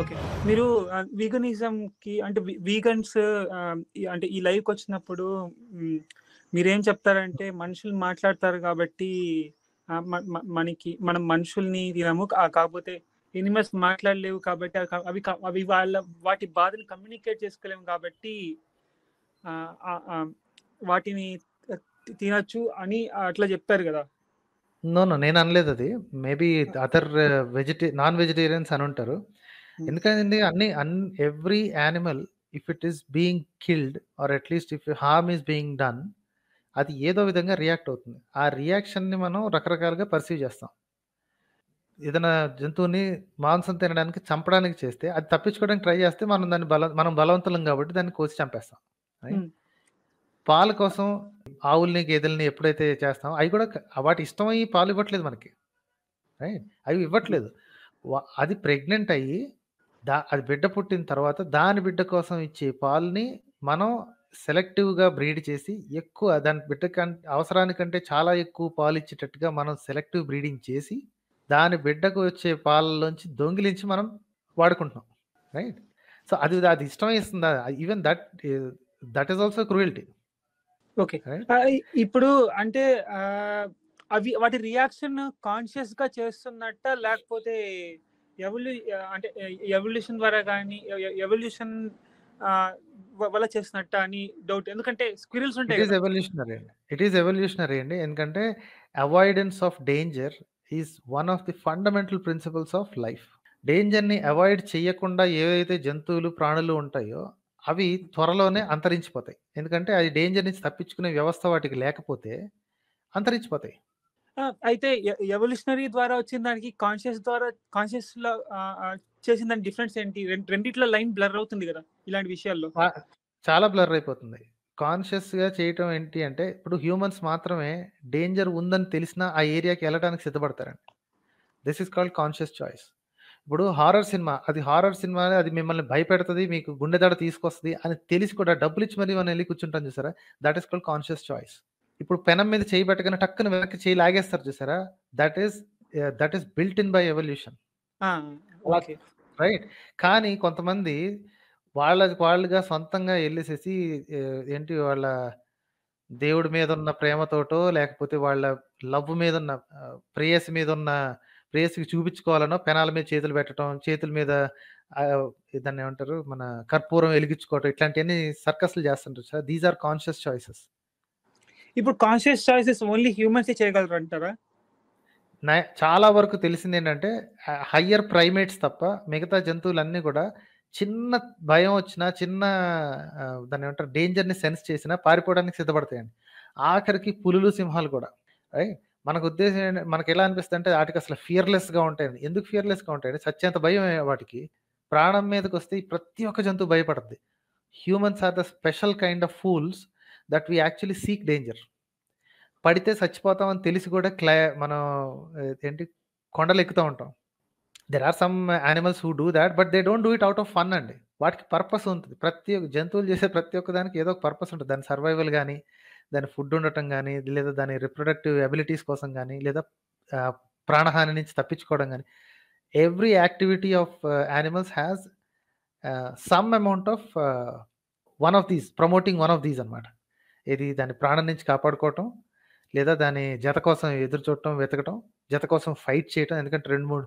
Okay మీరు veganism కి అంటే వీగన్స్ అంటే ఈ లైవ్ వచ్చినప్పుడు మీరేం చెప్తారంటే మనుషులు మాట్లాడతారు కాబట్టి మనకి మనం మనుషుల్ని తినము కాకపోతే ఎనిమల్స్ మాట్లాడలేవు కాబట్టి అవి అవి వాళ్ళ వాటి బాధలు కమ్యూనికేట్ చేసుకోలేము కాబట్టి వాటిని తినచ్చు అని అట్లా చెప్తారు కదా నో నో నేను అనలేదు అది మేబీ అదర్ వెజిటే నాన్ వెజిటేరియన్స్ అని ఉంటారు Hmm. ఎందుకంటే అన్ని అన్ every animal if it is being killed or at least if harm is being done అది ఏదో విధంగా రియాక్ట్ అవుతుంది. ఆ రియాక్షన్‌ని మనం రకరకాలుగా పర్సీవ్ చేస్తాం. ఏదైనా జంతువుని మాంసం తినడానికి చంపడానికి చేస్తే, అది తప్పించుకోవడానికి ట్రై చేస్తే మనం దాన్ని బల మనం బలవంతులం కాబట్టి దాన్ని కోసి చంపేస్తాం. Hmm. పాల కోసం ఆవుల్ని, గేదెల్ని ఎప్పుడైతే చేస్తామో అవి కూడా వాటి ఇష్టమయ్యి పాలు ఇవ్వట్లేదు మనకి. రైట్? అవి ఇవ్వట్లేదు. Hmm. అది ప్రెగ్నెంట్ అయ్యి దా అది బిడ్డ పుట్టిన తర్వాత దాని బిడ్డ కోసం ఇచ్చే పాలని మనం సెలెక్టివ్‌గా బ్రీడ్ చేసి ఎక్కువ దాని బిడ్డ అవసరానికంటే చాలా ఎక్కువ పాలు ఇచ్చేటట్టుగా మనం సెలెక్టివ్ బ్రీడింగ్ చేసి, దాని బిడ్డకు వచ్చే పాలల్లోంచి దొంగిలించి మనం వాడుకుంటున్నాం. రైట్? సో అది అది ఇస్తుందా even that that is also cruelty. Okay. ఇప్పుడు అంటే అవి వాటి రియాక్షన్ కాన్షియస్‌గా చేస్తున్నట్ట లేకపోతే ఎవల్యూ అంటే ఎవల్యూషన్ ద్వారా కానీ ఎవల్యూషన్ వల్ల చేసినట్ట అని డౌట్ ఎందుకంటే స్క్విరల్స్ ఉంటాయి ఇట్ ఈస్ ఎవల్యూషనరీ అండి ఇట్ ఈస్ ఎవల్యూషనరీ అండి ఎందుకంటే avoidance of danger is one of the fundamental principles of life డేంజర్ని అవాయిడ్ చేయకుండా ఏవైతే జంతువులు ప్రాణులు ఉంటాయో అవి త్వరలోనే అంతరించిపోతాయి ఎందుకంటే అది డేంజర్ నుంచి తప్పించుకునే వ్యవస్థ వాటికి లేకపోతే అంతరించిపోతాయి అయితే ఎవల్యూషనరీ ద్వారా వచ్చిన దానికి కాన్షియస్ ద్వారా కాన్షియస్ లో చేసిన దాని డిఫరెన్స్ ఏంటి రెండిట్లో లైన్ బ్లర్ అవుతుంది కదా ఇలాంటి విషయాల్లో చాలా బ్లర్ అయిపోతుంది కాన్షియస్ గా చేయటం ఏంటి అంటే ఇప్పుడు హ్యూమన్స్ మాత్రమే డేంజర్ ఉందని తెలిసినా ఆ ఏరియాకి వెళ్ళడానికి సిద్ధపడతారండి this is called conscious choice ఇప్పుడు హారర్ సినిమా అది హారర్ సినిమా అది మిమ్మల్ని భయపెడుతుంది మీకు గుండె తీసుకొస్తుంది అని తెలిసి కూడా డబ్బులు ఇచ్చి మరి మనం వెళ్ళి కూర్చుంటాం చూసారా that is called conscious choice ఇప్పుడు పెనం మీద చేయి పెట్టగానే టక్కున వెనక్కి చేయి లాగేస్తారు చూసారా that is that is built in by evolution right కానీ కొంతమంది వాళ్ళ వాళ్ళుగా సొంతంగా వెళ్ళేసేసి ఏంటి వాళ్ళ దేవుడి మీద ఉన్న ప్రేమతోటో లేకపోతే వాళ్ళ లవ్ మీద ఉన్న ప్రేయస్ మీద ఉన్న ప్రేయస్కి చూపించుకోవాలనో పెనాల మీద చేతులు పెట్టడం చేతుల మీద దాన్ని ఏమంటారు మన కర్పూరం వెలిగించుకోవటం ఇట్లాంటివన్నీ సర్కస్లు చేస్తుంటారు sir these are conscious choices ఇప్పుడు కాన్షియస్ చాయిసెస్ ఓన్లీ హ్యూమన్స్ చేయగలరు అంటారా చాలా వరకు తెలిసింది ఏంటంటే హయ్యర్ ప్రైమేట్స్ తప్ప మిగతా జంతువులన్నీ కూడా చిన్న భయం వచ్చినా చిన్న దాని ఏమంటారు డేంజర్ని సెన్స్ చేసినా పారిపోవడానికి సిద్ధపడతాయండి ఆఖరికి పులులు సింహాలు కూడా మనకు ఉద్దేశం మనకి ఎలా అనిపిస్తుంది అంటే వాటికి అసలు ఫియర్లెస్గా ఉంటాయండి ఎందుకు ఫియర్లెస్గా ఉంటాయండి సత్యంత భయం వాటికి ప్రాణం మీదకి వస్తే ప్రతి ఒక్క జంతువు భయపడుతుంది humans are the special kind of fools that we actually seek danger పడితే చచ్చిపోతామని తెలిసి కూడా క్లై మనం ఏంటి కొండలు ఎక్కుతూ ఉంటాం there are some animals who do that but they don't do it out of fun అండి వాటికి పర్పస్ ఉంటుంది ప్రతి ఒక్క జంతువులు చేసే ప్రతి ఒక్క దానికి ఏదో ఒక పర్పస్ ఉంటుంది దాని సర్వైవల్ కానీ దాని ఫుడ్ ఉండటం కానీ లేదా దాని రిప్రొడక్టివ్ అబిలిటీస్ కోసం కానీ లేదా ప్రాణహాని నుంచి తప్పించుకోవడం కానీ every activity of animals has some amount of one of these promoting one of these అనమాట ఏది దాని ప్రాణం నుంచి కాపాడుకోవటం లేదా దాని జత కోసం ఎదురు చూడటం వెతకటం జత కోసం ఫైట్ చేయటం ఎందుకంటే రెండు మూడు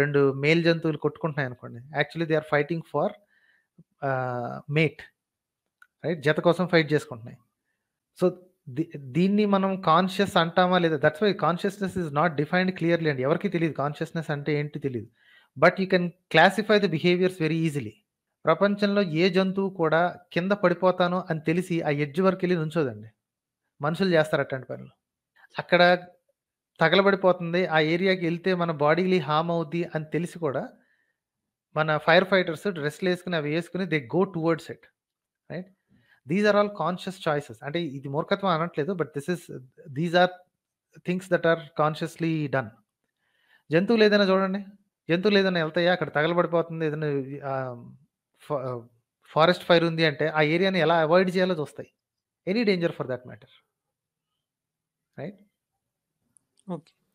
రెండు మేల్ జంతువులు కొట్టుకుంటున్నాయి అనుకోండి actually they are fighting for mate right జత కోసం ఫైట్ చేసుకుంటున్నాయి సో దీన్ని మనం కాన్షియస్ అంటామా లేదా that's why consciousness is not defined clearly అండి ఎవరికి తెలియదు కాన్షియస్నెస్ అంటే ఏంటి తెలియదు but you can classify the behaviours very easily ప్రపంచంలో ఏ జంతువు కూడా కింద పడిపోతాను అని తెలిసి ఆ ఎడ్జ్ వరకు వెళ్ళి నుంచోదండి. మనుషులు చేస్తారు అట్లాంటి పనులు. అక్కడ తగలబడిపోతుంది. ఆ ఏరియాకి వెళ్తే మన బాడీలీ హామ్ అవుద్ది అని తెలిసి కూడా మన ఫైర్ ఫైటర్స్ వేసుకుని అవి వేసుకుని they go towards it. Right? These are all conscious choices. అంటే ఇది మూర్ఖత్వం అనట్లేదు. But this is these are things that are consciously done. చూడండి జంతువులు ఏదైనా వెళ్తాయా అక్కడ తగలబడిపోతుంది. ఏదైనా ఫారెస్ట్ ఫైర్ ఉంది అంటే ఆ ఏరియాని ఎలా అవాయిడ్ చేయాలో చూస్తాయి any danger for that matter right okay